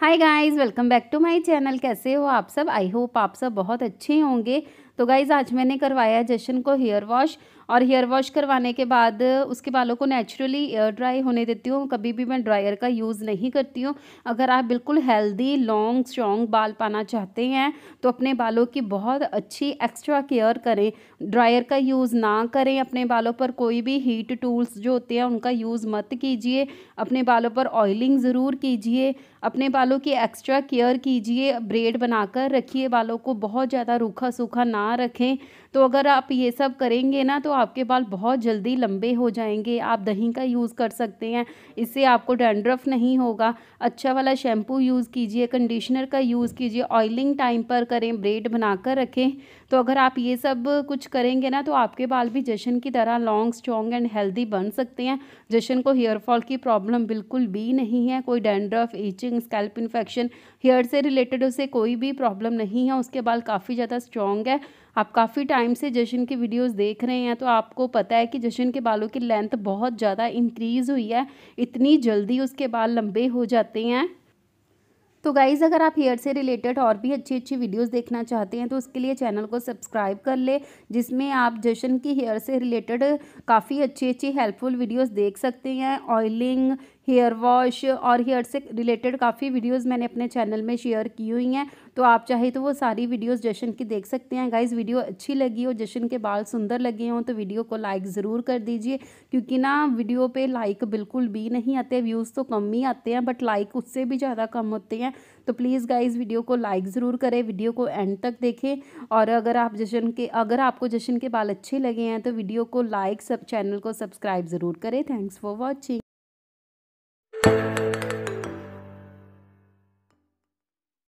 hi guys welcome back to my channel कैसे हो आप सब आई होप आप सब बहुत अच्छे होंगे तो गाइज़ आज मैंने करवाया जशन को हेयर वॉश और हेयर वॉश करवाने के बाद उसके बालों को नेचुरली ड्राई होने देती हूँ कभी भी मैं ड्रायर का यूज़ नहीं करती हूँ अगर आप बिल्कुल हेल्दी लॉन्ग स्ट्रॉन्ग बाल पाना चाहते हैं तो अपने बालों की बहुत अच्छी एक्स्ट्रा केयर करें ड्रायर का यूज़ ना करें अपने बालों पर कोई भी हीट टूल्स जो होते हैं उनका यूज़ मत कीजिए अपने बालों पर ऑयलिंग ज़रूर कीजिए अपने बालों की एक्स्ट्रा केयर कीजिए ब्रेड बनाकर रखिए बालों को बहुत ज़्यादा रूखा सूखा ना रखें तो अगर आप ये सब करेंगे ना तो आपके बाल बहुत जल्दी लंबे हो जाएंगे आप दही का यूज़ कर सकते हैं इससे आपको डेंड्रफ नहीं होगा अच्छा वाला शैम्पू यूज़ कीजिए कंडीशनर का यूज़ कीजिए ऑयलिंग टाइम पर करें ब्रेड बनाकर रखें तो अगर आप ये सब कुछ करेंगे ना तो आपके बाल भी जशन की तरह लॉन्ग स्ट्रॉन्ग एंड हेल्दी बन सकते हैं जशन को हेयर फॉल की प्रॉब्लम बिल्कुल भी नहीं है कोई dandruff itching scalp infection hair से रिलेटेड उसे कोई भी प्रॉब्लम नहीं है उसके बाल काफ़ी ज़्यादा स्ट्रॉन्ग है आप काफ़ी टाइम से जशन की वीडियोस देख रहे हैं तो आपको पता है कि जशन के बालों की लेंथ बहुत ज़्यादा इंक्रीज़ हुई है इतनी जल्दी उसके बाल लंबे हो जाते हैं तो गाइज़ अगर आप हेयर से रिलेटेड और भी अच्छी अच्छी वीडियोस देखना चाहते हैं तो उसके लिए चैनल को सब्सक्राइब कर ले जिसमें आप जशन की हेयर से रिलेटेड काफ़ी अच्छी अच्छी हेल्पफुल वीडियोस देख सकते हैं ऑयलिंग हेयर वॉश और हेयर से रिलेटेड काफ़ी वीडियोस मैंने अपने चैनल में शेयर की हुई हैं तो आप चाहे तो वो सारी वीडियोज़ जशन की देख सकते हैं गाइज वीडियो अच्छी लगी हो जशन के बाल सुंदर लगे हों तो वीडियो को लाइक ज़रूर कर दीजिए क्योंकि ना वीडियो पर लाइक बिल्कुल भी नहीं आते व्यूज़ तो कम ही आते हैं बट लाइक उससे भी ज़्यादा कम होते हैं हैं तो प्लीज़ गाइज़ वीडियो को लाइक ज़रूर करें वीडियो को एंड तक देखें और अगर आप जशन के अगर आपको जशन के बाल अच्छे लगे हैं तो वीडियो को लाइक सब चैनल को सब्सक्राइब ज़रूर करें थैंक्स फॉर वॉचिंग